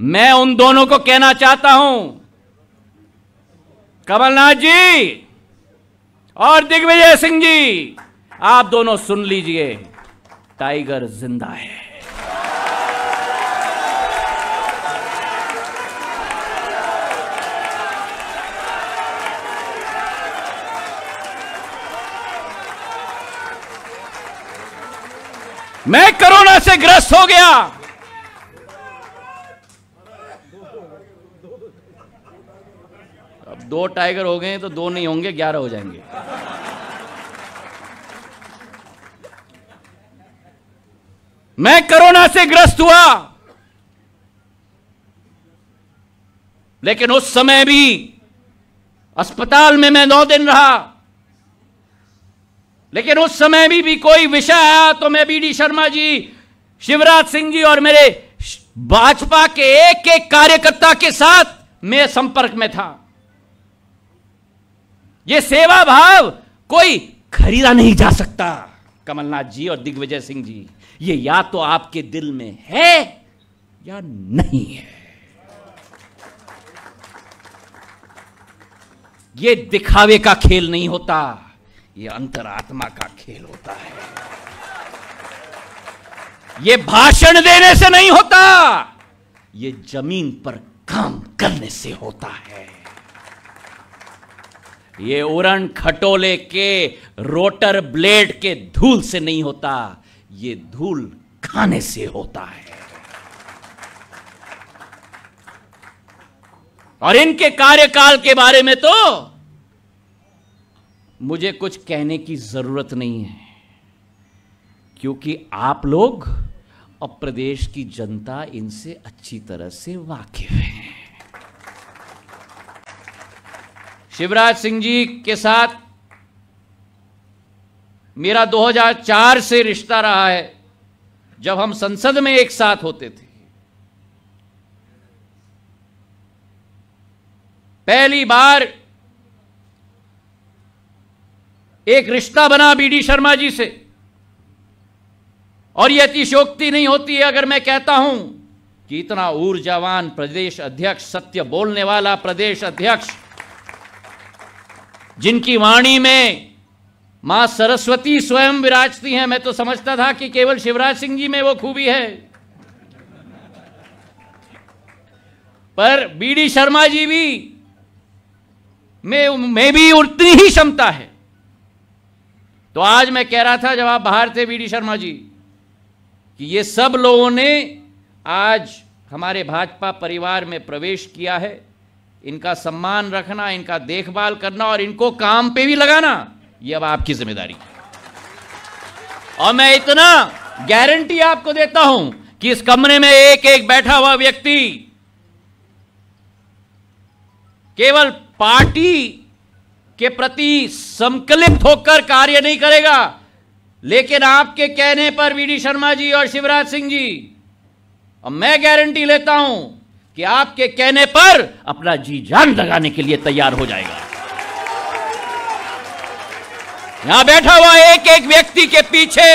मैं उन दोनों को कहना चाहता हूं कमलनाथ जी और दिग्विजय सिंह जी आप दोनों सुन लीजिए टाइगर जिंदा है मैं कोरोना से ग्रस्त हो गया अब दो टाइगर हो गए तो दो नहीं होंगे ग्यारह हो जाएंगे मैं कोरोना से ग्रस्त हुआ लेकिन उस समय भी अस्पताल में मैं नौ दिन रहा लेकिन उस समय भी भी कोई विषय आया तो मैं बी डी शर्मा जी शिवराज सिंह जी और मेरे भाजपा के एक एक कार्यकर्ता के साथ मैं संपर्क में था ये सेवा भाव कोई खरीदा नहीं जा सकता कमलनाथ जी और दिग्विजय सिंह जी ये या तो आपके दिल में है या नहीं है ये दिखावे का खेल नहीं होता ये अंतरात्मा का खेल होता है ये भाषण देने से नहीं होता ये जमीन पर काम करने से होता है ये उरण खटोले के रोटर ब्लेड के धूल से नहीं होता ये धूल खाने से होता है और इनके कार्यकाल के बारे में तो मुझे कुछ कहने की जरूरत नहीं है क्योंकि आप लोग और प्रदेश की जनता इनसे अच्छी तरह से वाकिफ है शिवराज सिंह जी के साथ मेरा 2004 से रिश्ता रहा है जब हम संसद में एक साथ होते थे पहली बार एक रिश्ता बना बीडी शर्मा जी से और यह अतिशोक्ति नहीं होती है अगर मैं कहता हूं कि इतना ऊर्जावान प्रदेश अध्यक्ष सत्य बोलने वाला प्रदेश अध्यक्ष जिनकी वाणी में माँ सरस्वती स्वयं विराजती हैं मैं तो समझता था कि केवल शिवराज सिंह जी में वो खूबी है पर बीडी शर्मा जी भी में में भी उतनी ही क्षमता है तो आज मैं कह रहा था जब आप बाहर थे बीडी शर्मा जी कि ये सब लोगों ने आज हमारे भाजपा परिवार में प्रवेश किया है इनका सम्मान रखना इनका देखभाल करना और इनको काम पे भी लगाना ये अब आपकी जिम्मेदारी और मैं इतना गारंटी आपको देता हूं कि इस कमरे में एक एक बैठा हुआ व्यक्ति केवल पार्टी के प्रति संकलित होकर कार्य नहीं करेगा लेकिन आपके कहने पर वी डी शर्मा जी और शिवराज सिंह जी और मैं गारंटी लेता हूं कि आपके कहने पर अपना जी जान लगाने के लिए तैयार हो जाएगा यहां बैठा हुआ एक एक व्यक्ति के पीछे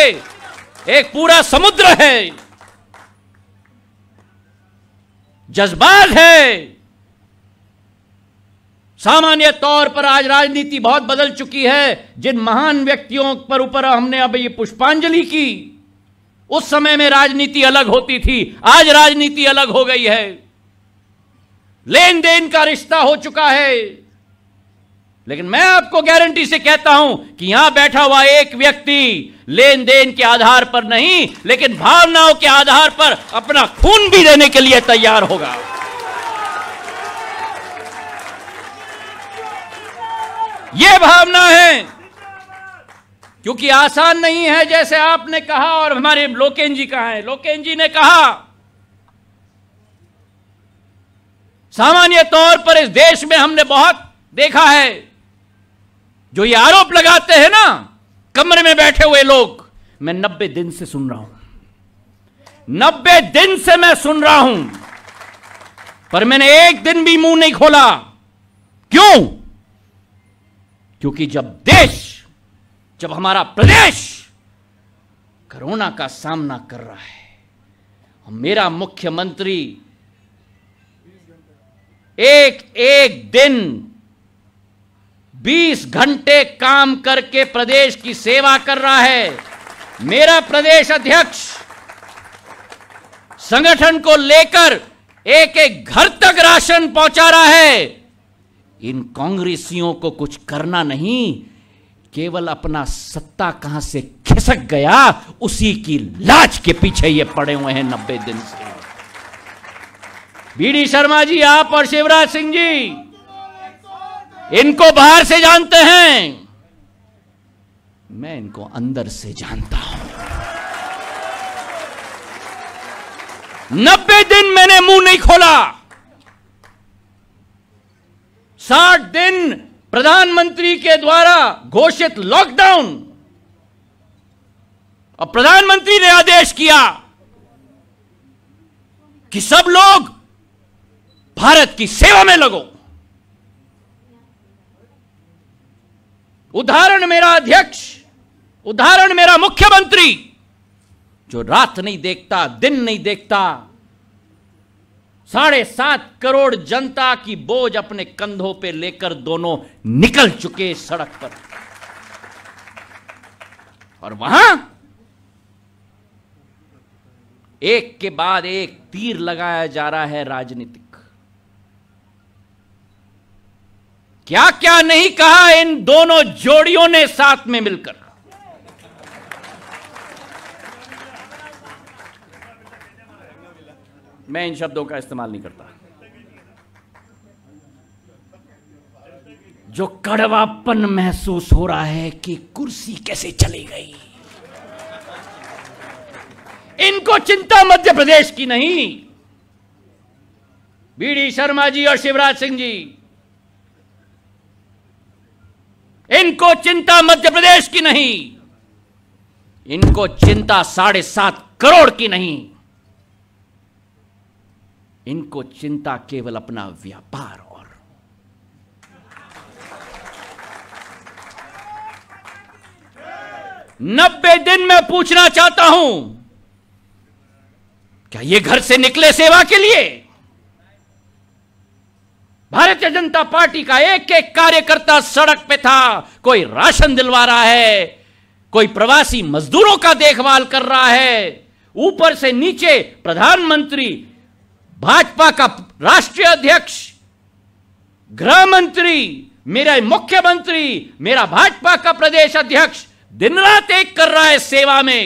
एक पूरा समुद्र है जज्बात है सामान्य तौर पर आज राजनीति बहुत बदल चुकी है जिन महान व्यक्तियों पर ऊपर हमने अब ये पुष्पांजलि की उस समय में राजनीति अलग होती थी आज राजनीति अलग हो गई है लेन देन का रिश्ता हो चुका है लेकिन मैं आपको गारंटी से कहता हूं कि यहां बैठा हुआ एक व्यक्ति लेन देन के आधार पर नहीं लेकिन भावनाओं के आधार पर अपना खून भी देने के लिए तैयार होगा यह भावना है क्योंकि आसान नहीं है जैसे आपने कहा और हमारे लोकेन जी कहा है लोकेन जी ने कहा सामान्य तौर पर इस देश में हमने बहुत देखा है जो ये आरोप लगाते हैं ना कमरे में बैठे हुए लोग मैं नब्बे दिन से सुन रहा हूं नब्बे दिन से मैं सुन रहा हूं पर मैंने एक दिन भी मुंह नहीं खोला क्यों क्योंकि जब देश जब हमारा प्रदेश कोरोना का सामना कर रहा है मेरा मुख्यमंत्री एक एक दिन 20 घंटे काम करके प्रदेश की सेवा कर रहा है मेरा प्रदेश अध्यक्ष संगठन को लेकर एक एक घर तक राशन पहुंचा रहा है इन कांग्रेसियों को कुछ करना नहीं केवल अपना सत्ता कहां से खिसक गया उसी की लाज के पीछे ये पड़े हुए हैं नब्बे दिन से बीडी शर्मा जी आप और शिवराज सिंह जी इनको बाहर से जानते हैं मैं इनको अंदर से जानता हूं नब्बे दिन मैंने मुंह नहीं खोला साठ दिन प्रधानमंत्री के द्वारा घोषित लॉकडाउन और प्रधानमंत्री ने आदेश किया कि सब लोग भारत की सेवा में लगो उदाहरण मेरा अध्यक्ष उदाहरण मेरा मुख्यमंत्री जो रात नहीं देखता दिन नहीं देखता साढ़े सात करोड़ जनता की बोझ अपने कंधों पे लेकर दोनों निकल चुके सड़क पर और वहां एक के बाद एक तीर लगाया जा रहा है राजनीति क्या क्या नहीं कहा इन दोनों जोड़ियों ने साथ में मिलकर मैं इन शब्दों का इस्तेमाल नहीं करता जो कड़वापन महसूस हो रहा है कि कुर्सी कैसे चली गई इनको चिंता मध्य प्रदेश की नहीं बीडी शर्मा जी और शिवराज सिंह जी इनको चिंता मध्य प्रदेश की नहीं इनको चिंता साढ़े सात करोड़ की नहीं इनको चिंता केवल अपना व्यापार और नब्बे दिन में पूछना चाहता हूं क्या ये घर से निकले सेवा के लिए भारतीय जनता पार्टी का एक एक कार्यकर्ता सड़क पे था कोई राशन दिलवा रहा है कोई प्रवासी मजदूरों का देखभाल कर रहा है ऊपर से नीचे प्रधानमंत्री भाजपा का राष्ट्रीय अध्यक्ष गृह मंत्री मेरा मुख्यमंत्री मेरा भाजपा का प्रदेश अध्यक्ष दिन रात एक कर रहा है सेवा में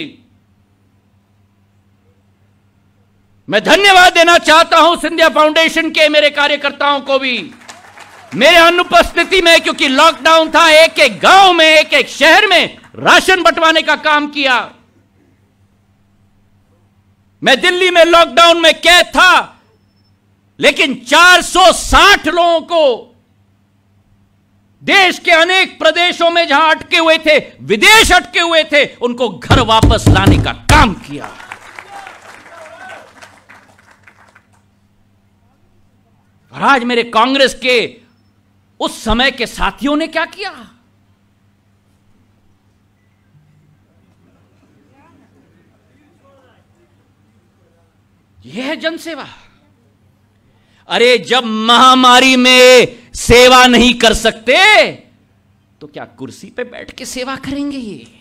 मैं धन्यवाद देना चाहता हूं सिंधिया फाउंडेशन के मेरे कार्यकर्ताओं को भी मेरे अनुपस्थिति में क्योंकि लॉकडाउन था एक एक गांव में एक एक शहर में राशन बंटवाने का काम किया मैं दिल्ली में लॉकडाउन में कैद था लेकिन 460 लोगों को देश के अनेक प्रदेशों में जहां अटके हुए थे विदेश अटके हुए थे उनको घर वापस लाने का काम किया और आज मेरे कांग्रेस के उस समय के साथियों ने क्या किया यह है जनसेवा अरे जब महामारी में सेवा नहीं कर सकते तो क्या कुर्सी पे बैठ के सेवा करेंगे ये